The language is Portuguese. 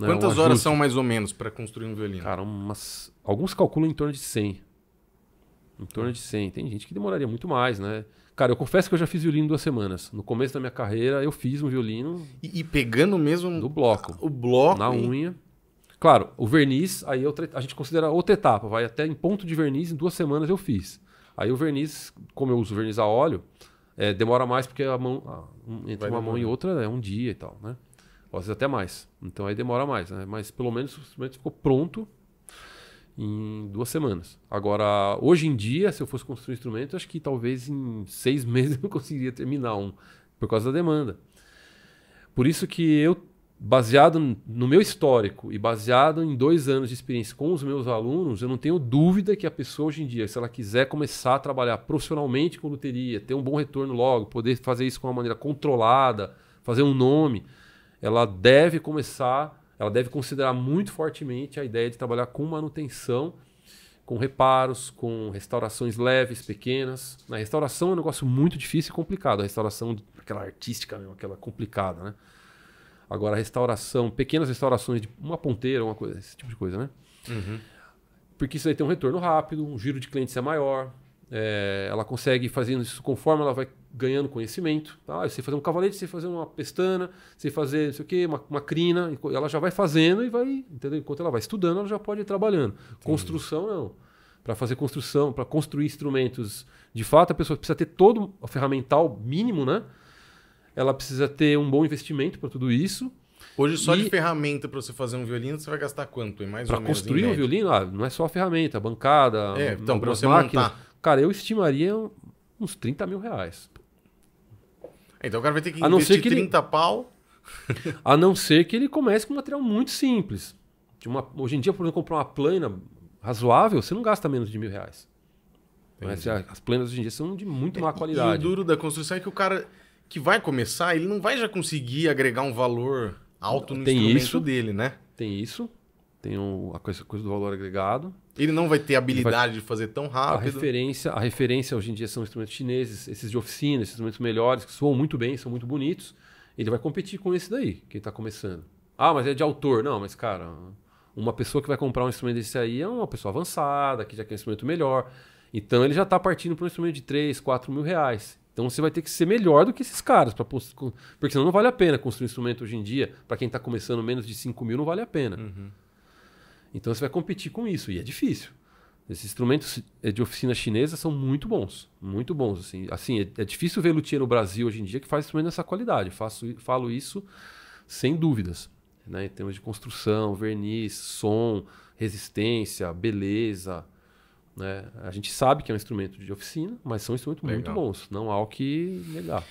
Né? Quantas um horas são mais ou menos para construir um violino? Cara, umas... alguns calculam em torno de 100. Em torno de 100. Tem gente que demoraria muito mais, né? Cara, eu confesso que eu já fiz violino duas semanas. No começo da minha carreira, eu fiz um violino. E, e pegando mesmo. Do bloco. O bloco. Na e... unha. Claro, o verniz, aí é outra, a gente considera outra etapa. Vai até em ponto de verniz, em duas semanas eu fiz. Aí o verniz, como eu uso verniz a óleo, é, demora mais porque a mão. um, entre vai uma mão e outra é um dia e tal, né? pode às vezes até mais. Então aí demora mais, né? Mas pelo menos o instrumento ficou pronto em duas semanas. Agora, hoje em dia, se eu fosse construir um instrumento, acho que talvez em seis meses eu conseguiria terminar um, por causa da demanda. Por isso que eu, baseado no meu histórico e baseado em dois anos de experiência com os meus alunos, eu não tenho dúvida que a pessoa hoje em dia, se ela quiser começar a trabalhar profissionalmente com luteria, ter um bom retorno logo, poder fazer isso com uma maneira controlada, fazer um nome, ela deve começar, ela deve considerar muito fortemente a ideia de trabalhar com manutenção, com reparos, com restaurações leves, pequenas. Na restauração é um negócio muito difícil e complicado, a restauração aquela artística mesmo, aquela complicada, né? Agora, a restauração, pequenas restaurações de uma ponteira, uma coisa, esse tipo de coisa, né? Uhum. Porque isso aí tem um retorno rápido, um giro de clientes é maior, é, ela consegue fazendo isso conforme ela vai ganhando conhecimento. Tá? Eu sei fazer um cavalete, sei fazer uma pestana, sei fazer não sei o quê, uma, uma crina. Ela já vai fazendo e vai, entendeu? Enquanto ela vai estudando, ela já pode ir trabalhando. Entendi. Construção, não. Para fazer construção, para construir instrumentos, de fato, a pessoa precisa ter todo o ferramental mínimo, né? Ela precisa ter um bom investimento para tudo isso. Hoje, só e de ferramenta para você fazer um violino, você vai gastar quanto? Para construir um violino, ah, não é só a ferramenta, a bancada, é, então, você máquinas. Montar Cara, eu estimaria uns 30 mil reais. Então o cara vai ter que a investir ser que 30 ele... pau. a não ser que ele comece com um material muito simples. Uma... Hoje em dia, por exemplo, comprar uma plana razoável, você não gasta menos de mil reais. Mas né? as planas hoje em dia são de muito é, má qualidade. E o duro da construção é que o cara que vai começar, ele não vai já conseguir agregar um valor alto no tem instrumento isso, dele, né? Tem isso tem a coisa, coisa do valor agregado. Ele não vai ter habilidade vai... de fazer tão rápido. A referência, a referência hoje em dia são instrumentos chineses, esses de oficina, esses instrumentos melhores, que soam muito bem, são muito bonitos. Ele vai competir com esse daí, que está começando. Ah, mas é de autor. Não, mas cara, uma pessoa que vai comprar um instrumento desse aí é uma pessoa avançada, que já quer um instrumento melhor. Então ele já está partindo para um instrumento de 3, 4 mil reais. Então você vai ter que ser melhor do que esses caras, pra, porque senão não vale a pena construir um instrumento hoje em dia. Para quem está começando menos de 5 mil, não vale a pena. Uhum. Então você vai competir com isso, e é difícil. Esses instrumentos eh, de oficina chinesa são muito bons, muito bons. Assim, assim é, é difícil ver luthier no Brasil hoje em dia que faz instrumento dessa qualidade. faço, falo isso sem dúvidas. Né? Em termos de construção, verniz, som, resistência, beleza. Né? A gente sabe que é um instrumento de oficina, mas são instrumentos Legal. muito bons. Não há o que negar.